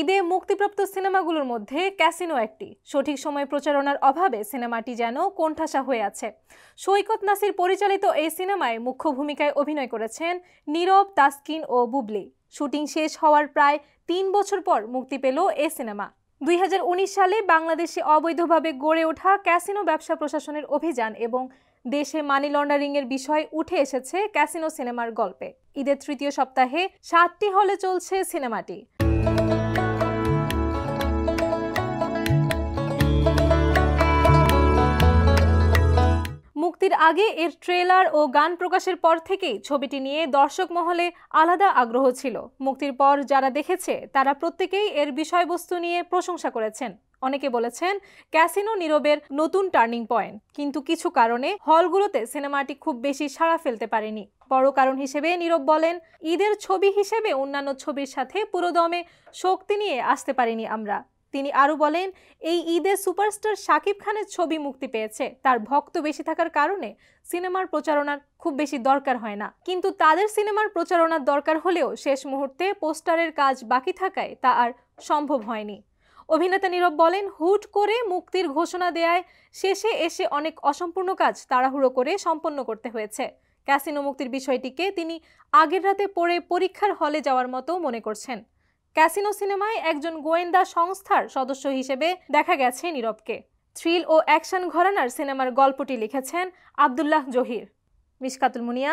ঈদে মুক্তিপ্রাপ্ত সিনেমাগুলোর মধ্যে ক্যাসিনো একটি সঠিক সময়ে প্রচারণার অভাবে সিনেমাটি যেন কোণঠাসা হয়ে আছে সৈকত নাসির পরিচালিত এই সিনেমায় মুখ্য ভূমিকায় অভিনয় করেছেন নীরব তাসকিন ও বুবলি শুটিং শেষ হওয়ার প্রায় তিন বছর পর মুক্তি পেল এ সিনেমা দুই সালে বাংলাদেশে অবৈধভাবে গড়ে ওঠা ক্যাসিনো ব্যবসা প্রশাসনের অভিযান এবং দেশে মানি লন্ডারিংয়ের বিষয় উঠে এসেছে ক্যাসিনো সিনেমার গল্পে ঈদের তৃতীয় সপ্তাহে সাতটি হলে চলছে সিনেমাটি মুক্তির আগে এর ট্রেলার ও গান প্রকাশের পর থেকেই ছবিটি নিয়ে দর্শক মহলে আলাদা আগ্রহ ছিল মুক্তির পর যারা দেখেছে তারা প্রত্যেকেই এর বিষয়বস্তু নিয়ে প্রশংসা করেছেন অনেকে বলেছেন ক্যাসিনো নীরবের নতুন টার্নিং পয়েন্ট কিন্তু কিছু কারণে হলগুলোতে সিনেমাটি খুব বেশি সাড়া ফেলতে পারেনি বড় কারণ হিসেবে নীরব বলেন ঈদের ছবি হিসেবে অন্যান্য ছবির সাথে পুরোদমে শক্তি নিয়ে আসতে পারিনি আমরা তিনি আরও বলেন এই ঈদে সুপারস্টার শাকিব খানের ছবি মুক্তি পেয়েছে তার ভক্ত বেশি থাকার কারণে সিনেমার প্রচারণার খুব বেশি দরকার হয় না কিন্তু তাদের সিনেমার প্রচারণার দরকার হলেও শেষ মুহূর্তে পোস্টারের কাজ বাকি থাকায় তা আর সম্ভব হয়নি অভিনেতা নীরব বলেন হুট করে মুক্তির ঘোষণা দেয়ায় শেষে এসে অনেক অসম্পূর্ণ কাজ তাড়াহুড়ো করে সম্পন্ন করতে হয়েছে ক্যাসিনো মুক্তির বিষয়টিকে তিনি আগের রাতে পড়ে পরীক্ষার হলে যাওয়ার মতো মনে করছেন ক্যাসিনো সিনেমায় একজন গোয়েন্দা সংস্থার সদস্য হিসেবে দেখা গেছে নীরবকে থ্রিল ও অ্যাকশন ঘরানার সিনেমার গল্পটি লিখেছেন আবদুল্লাহ জহির মিশকাতুল মুনিয়া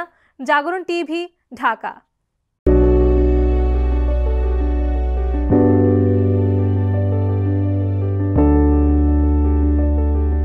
জাগরণ টিভি ঢাকা